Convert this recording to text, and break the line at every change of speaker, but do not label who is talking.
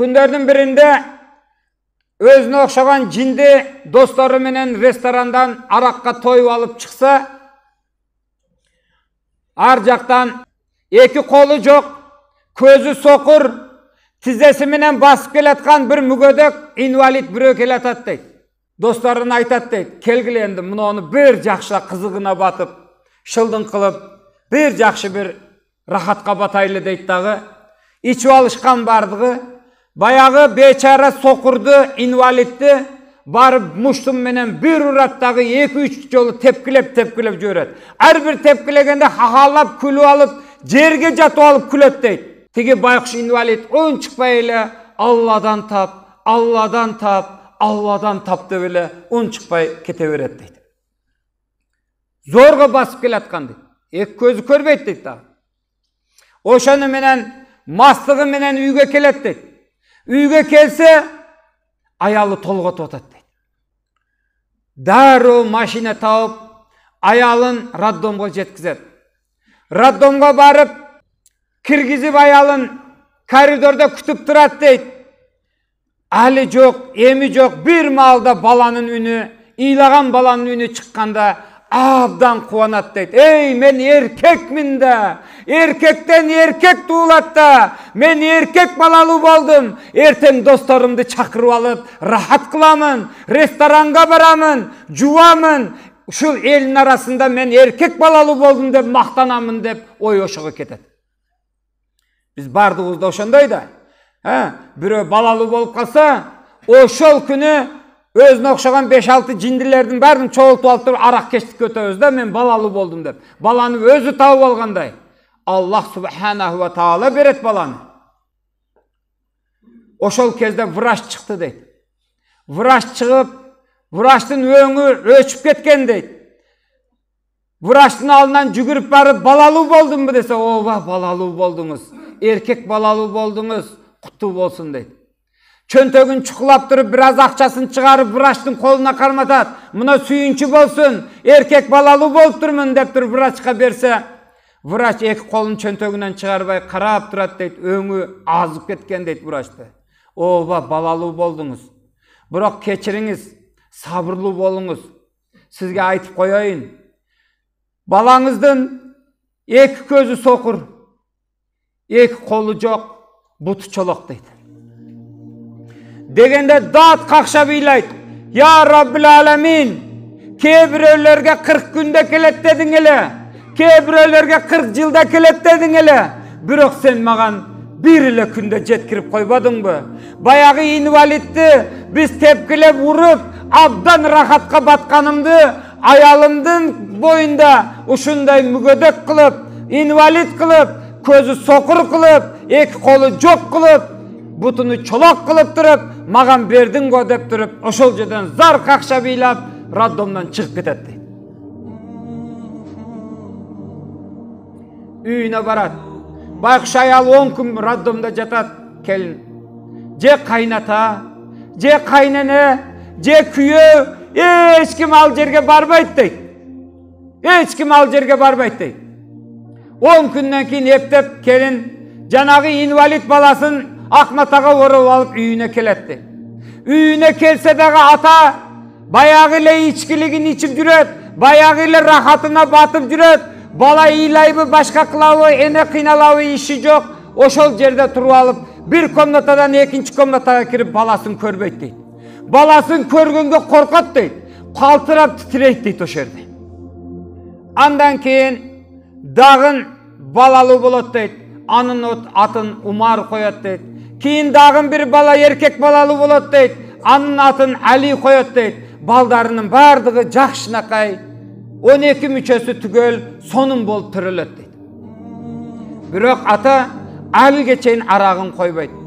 күндердің бірінде өзіне оқшаған жинді достары менен ресторандан араққа тойып алып шықса ар жақтан екі қолы жоқ көзі соқыр тізесі менен басып келатқан бір мүгедек инвалид біреу келатат дейді достарына айтат дейді келгіленді енді мынаны бір жақсы қызығына батып шылдың қылып бір жақсы бір рахатқа батайлы дейді дағы ішіп алышқан бардығы баяғы бечара соқырды инвалидті барып мұштым менен бір ұраттағы екі үш жолы тепкілеп тепкілеп жібереді әрбір тепкілегенде хахалап күліп алып жерге жатып алып күлөт дейді тиги байкуш инвалид он чыкпай эле алладан тап алладан тап алладан тап деп эле он чыкпай кете берет дейт зорго басып келаткан дейт эки көзү көрбөйт дейт дагы ошону менен мастыгы менен үйгө келет дейт үйге келсе аялы толғатып жатады дейді дару машина тауып аялын роддомға жеткізеді роддомға барып кіргізіп аялын коридорда күтіп тұрады дейді әлі жоқ емі жоқ бір малда баланың үні илаған баланың үні шыққанда абдан қуанады дейді ей мен еркекмін да еркектен еркек туылады да мен еркек балалы болдым ертең достарымды шақырып алып рахат қыламын ресторанға барамын жуамын ұшыл елдің арасында мен еркек балалы болдым деп мақтанамын деп ой ошого кетеді біз бардығымыз да ошондой да біреу балалы болып қалса ошол күні өзіне ұқшаған 5-6 жинділердің бәрін çoğulтып алып арақ кештік өтөбүз да мен балалы болдым деп баланы өзі тауып алғандай аллах субханаху ва тағала берет баланы ошол кезде врач шықты дейді врач шығып врачтың өңі өшіп кеткен дейді врачтың алдынан жүгіріп барып болдым болдумбу десе ооба балалуу болдыңыз эркек балалу болдыңыз құтты болсын дейді чөнтөгүн чукулап тұрып, біраз аз шығарып, чыгарып қолына колуна мұна сүйінші болсын, еркек балалу болып тұрмын, деп тұр врачка берсе врач екі қолын чөнтөгінен чыгарбай қарап турат дейді, өңі азып кеткен дейді врачты ооба балалу болдыңыз, бирок кечіріңіз, сабырлы болыңыз сізге айтып коеюн Балаңыздың екі көзі соқыр эки колу жок буту чолок дейт дегенде дат қақша билайды я раббил әләмин кейбіреулерге қырық күнде келет дедің еле кейбіреулерге қырық жылда келет дедің еле бірақ сен маған бір эле күнде жеткіріп қойбадыңбы баяғы инвалидті біз тепкілеп ұрып абдан рахатқа батқанымды аялымдың бойында ұшындай мүгедек қылып инвалид қылып көзі соқыр қылып екі қолы жоқ қылып бұтыны чолақ қылып тұрып маған бердің ғой деп тұрып ошол жерден зар қақша бейлап, роддомнан шығып кетеді дейді үйіне барады байқұш аял он күн роддомда жатат келін же қайната же қайнене же күйеу ешкім ал жерге дейт дейді ешкім ал жерге барбайды дейді он күннен кейін ептеп келін жаңағы инвалид баласын ақматаға орып алып үйіне келетті. үйіне келсе дағы ата баяғы эле ичкилигин ичип жүрөт баяғы эле рахатына батып жүрөт бала Илайбы башқа кылабы эне кыйналабы іші жоқ ошол жерде туруп алып бір комнатадан екінші комнатаға кирип баласын көрбөйт дейт баласын көргөнгө коркот дейт калтырап титирейт дейт ошол жерде андан кейін дағын балалуу болот дейт анын атын умар коет дейт кейін дағын бір бала еркек балалы болады дейді аның атын әли қояды дейді балдарының бардығы жақшынақай он екі мүшесі түгел соның болып тіріледі дейді бірақ ата әліге шейін арағын қойбайды.